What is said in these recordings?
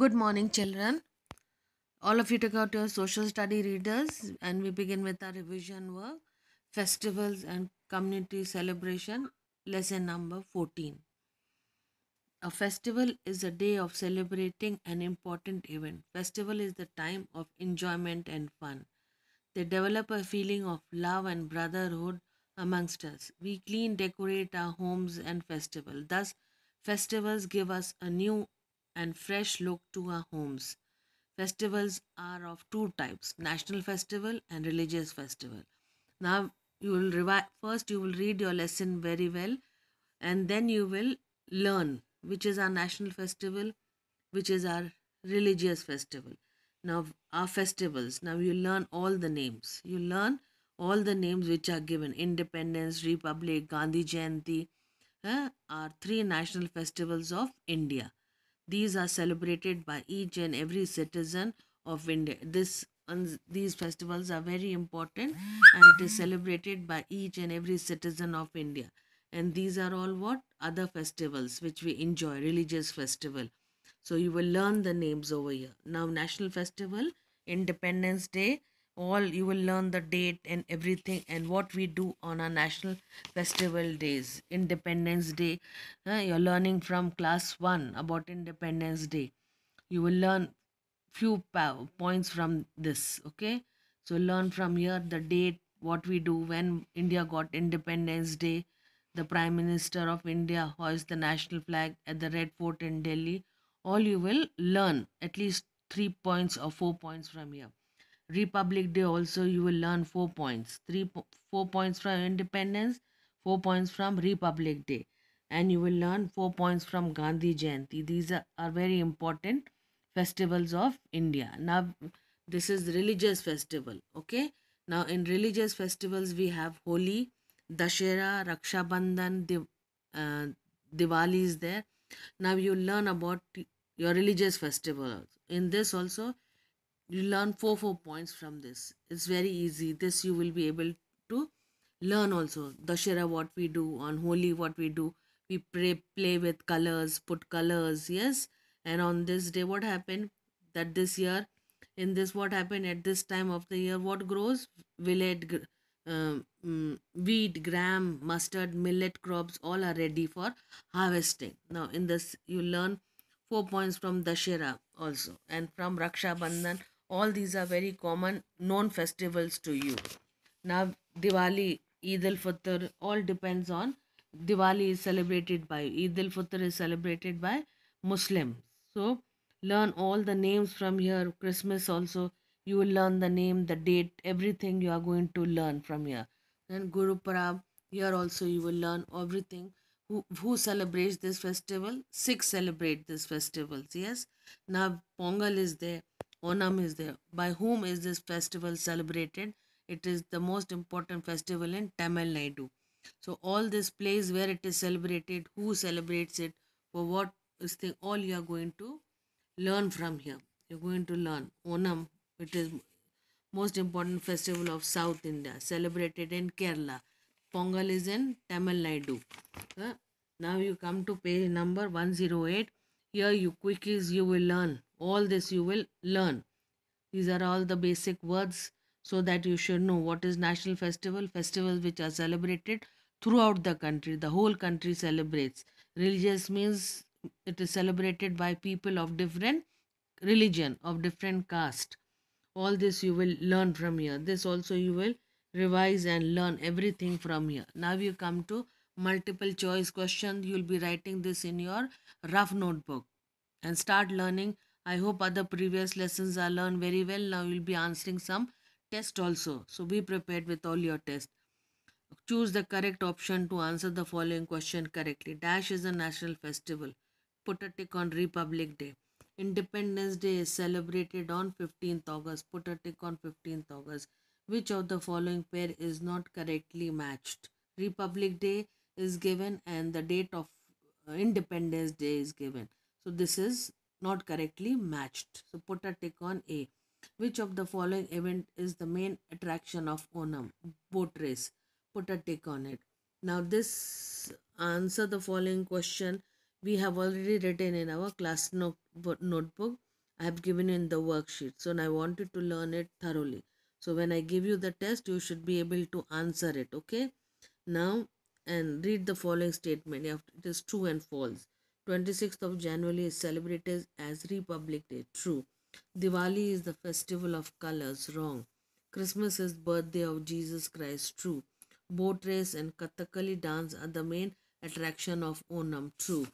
Good morning, children. All of you take out your social study readers and we begin with our revision work Festivals and Community Celebration, lesson number 14. A festival is a day of celebrating an important event. Festival is the time of enjoyment and fun. They develop a feeling of love and brotherhood amongst us. We clean, decorate our homes and festival. Thus, festivals give us a new and fresh look to our homes. Festivals are of two types national festival and religious festival. Now, you will revise. first you will read your lesson very well and then you will learn which is our national festival which is our religious festival now our festivals now you learn all the names you learn all the names which are given independence republic gandhi jayanti are three national festivals of india these are celebrated by each and every citizen of India. This these festivals are very important and it is celebrated by each and every citizen of India. And these are all what other festivals which we enjoy, religious festival. So you will learn the names over here. Now, National Festival, Independence Day, all you will learn the date and everything and what we do on our national festival days independence day uh, you're learning from class 1 about independence day you will learn few points from this okay so learn from here the date what we do when india got independence day the prime minister of india hoists the national flag at the red fort in delhi all you will learn at least 3 points or 4 points from here Republic Day also you will learn four points. Three four points from independence, four points from Republic Day. And you will learn four points from Gandhi Jayanti. These are, are very important festivals of India. Now this is religious festival. Okay. Now in religious festivals we have Holi, Dashera, Raksha Bandhan, Div, uh, Diwali is there. Now you learn about your religious festivals In this also you learn four four points from this it's very easy this you will be able to learn also dashera what we do on holi what we do we play play with colors put colors yes and on this day what happened that this year in this what happened at this time of the year what grows villet uh, um, mm, wheat gram mustard millet crops all are ready for harvesting now in this you learn four points from dashera also and from raksha bandhan all these are very common known festivals to you now diwali eid al fitr all depends on diwali is celebrated by eid al fitr is celebrated by muslims so learn all the names from here christmas also you will learn the name the date everything you are going to learn from here then guru parab here also you will learn everything who, who celebrates this festival? Six celebrate this festivals. Yes. Now Pongal is there. Onam is there. By whom is this festival celebrated? It is the most important festival in Tamil Nadu. So all this place where it is celebrated, who celebrates it, for what is thing, all you are going to learn from here. You're going to learn Onam, It is most important festival of South India, celebrated in Kerala. Pongal is in Tamil Nadu. Uh, now you come to page number 108. Here you quickies. you will learn all this you will learn these are all the basic words so that you should know what is national festival festivals which are celebrated throughout the country the whole country celebrates religious means it is celebrated by people of different religion of different caste all this you will learn from here this also you will revise and learn everything from here now you come to multiple choice question you will be writing this in your rough notebook and start learning I hope other previous lessons are learned very well. Now you'll be answering some test also. So be prepared with all your tests. Choose the correct option to answer the following question correctly. Dash is a national festival. Put a tick on Republic Day. Independence Day is celebrated on 15th August. Put a tick on 15th August. Which of the following pair is not correctly matched? Republic Day is given and the date of uh, Independence Day is given. So this is not correctly matched. So put a tick on A. Which of the following event is the main attraction of Onam? Boat race. Put a tick on it. Now this answer the following question we have already written in our class note notebook. I have given in the worksheet. So I wanted to learn it thoroughly. So when I give you the test, you should be able to answer it. Okay. Now and read the following statement. It is true and false. 26th of January is celebrated as Republic Day. True. Diwali is the festival of colors. Wrong. Christmas is birthday of Jesus Christ. True. Boat race and Kathakali dance are the main attraction of Onam. True.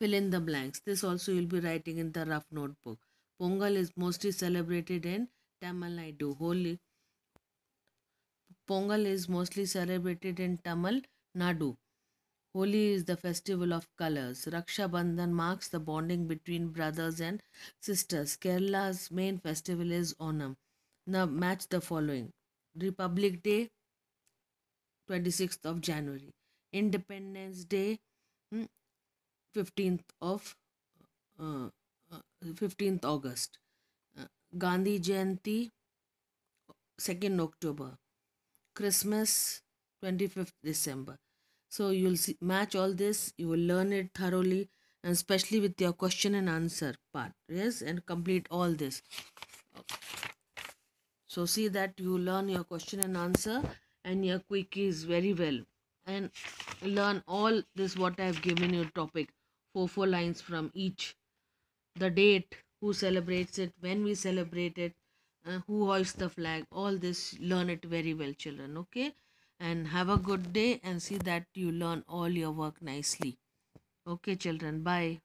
Fill in the blanks. This also you'll be writing in the rough notebook. Pongal is mostly celebrated in Tamil Nadu. Holy. Pongal is mostly celebrated in Tamil Nadu. Holi is the festival of colors. Raksha Bandhan marks the bonding between brothers and sisters. Kerala's main festival is Onam. Now match the following. Republic Day, 26th of January. Independence Day, 15th hmm, of uh, 15th uh, August. Uh, Gandhi Jayanti, 2nd October. Christmas, 25th December. So you'll see, match all this, you will learn it thoroughly and especially with your question and answer part. Yes, and complete all this. Okay. So see that you learn your question and answer and your quickies very well and learn all this what I have given you topic. Four, four lines from each. The date, who celebrates it, when we celebrate it, uh, who hoists the flag all this learn it very well children okay and have a good day and see that you learn all your work nicely okay children bye